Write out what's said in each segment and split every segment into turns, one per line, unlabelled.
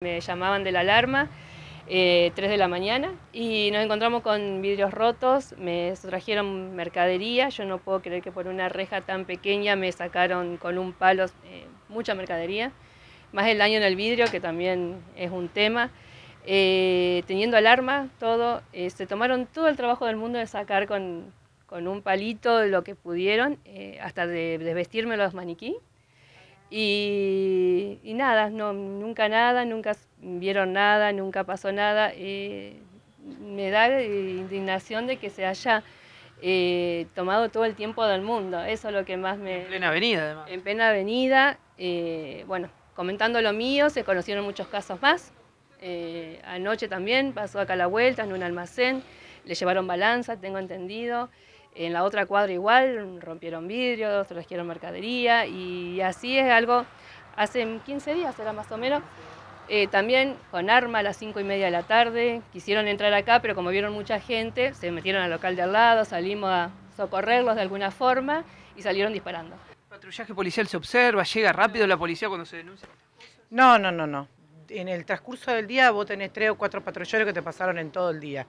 Me llamaban de la alarma, 3 eh, de la mañana, y nos encontramos con vidrios rotos, me trajeron mercadería, yo no puedo creer que por una reja tan pequeña me sacaron con un palo eh, mucha mercadería, más el daño en el vidrio, que también es un tema. Eh, teniendo alarma, todo, se tomaron todo el trabajo del mundo de sacar con, un palito lo que pudieron, hasta de, los maniquí. Y, nada, no, nunca nada, nunca vieron nada, nunca pasó nada. me da indignación de que se haya eh, tomado todo el tiempo del mundo. Eso es lo que más me... En plena avenida, además. En plena avenida. Eh, bueno, comentando lo mío, se conocieron muchos casos más. Eh, anoche también pasó acá la vuelta, en un almacén. Le llevaron balanza, tengo entendido en la otra cuadra igual rompieron vidrios, trajeron mercadería y así es algo, hace 15 días era más o menos, eh, también con arma a las 5 y media de la tarde, quisieron entrar acá, pero como vieron mucha gente, se metieron al local de al lado, salimos a socorrerlos de alguna forma y salieron disparando. ¿El patrullaje policial se observa? ¿Llega rápido la policía cuando se denuncia?
No, no, no, no. En el transcurso del día vos tenés tres o cuatro patrulleros que te pasaron en todo el día.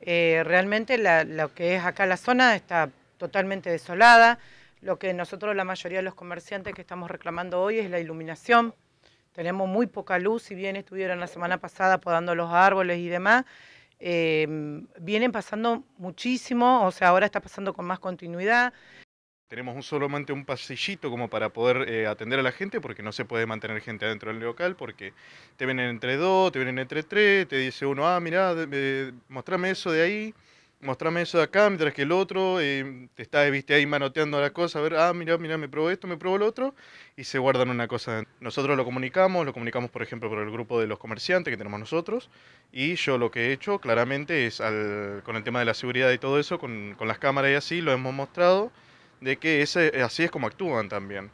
Eh, realmente lo que es acá la zona está totalmente desolada. Lo que nosotros, la mayoría de los comerciantes que estamos reclamando hoy es la iluminación. Tenemos muy poca luz, si bien estuvieron la semana pasada podando los árboles y demás, eh, vienen pasando muchísimo, o sea, ahora está pasando con más continuidad.
Tenemos un, solamente un pasillito como para poder eh, atender a la gente, porque no se puede mantener gente adentro del local, porque te vienen entre dos, te vienen entre tres, te dice uno, ah, mirá, mostrame eso de ahí, mostrame eso de acá, mientras que el otro eh, te está, viste, ahí manoteando la cosa, a ver, ah, mirá, mirá, me probó esto, me probó el otro, y se guardan una cosa. Nosotros lo comunicamos, lo comunicamos, por ejemplo, por el grupo de los comerciantes que tenemos nosotros, y yo lo que he hecho, claramente, es con el tema de la seguridad y todo eso, con las cámaras y así, lo hemos mostrado, de que ese, así es como actúan también.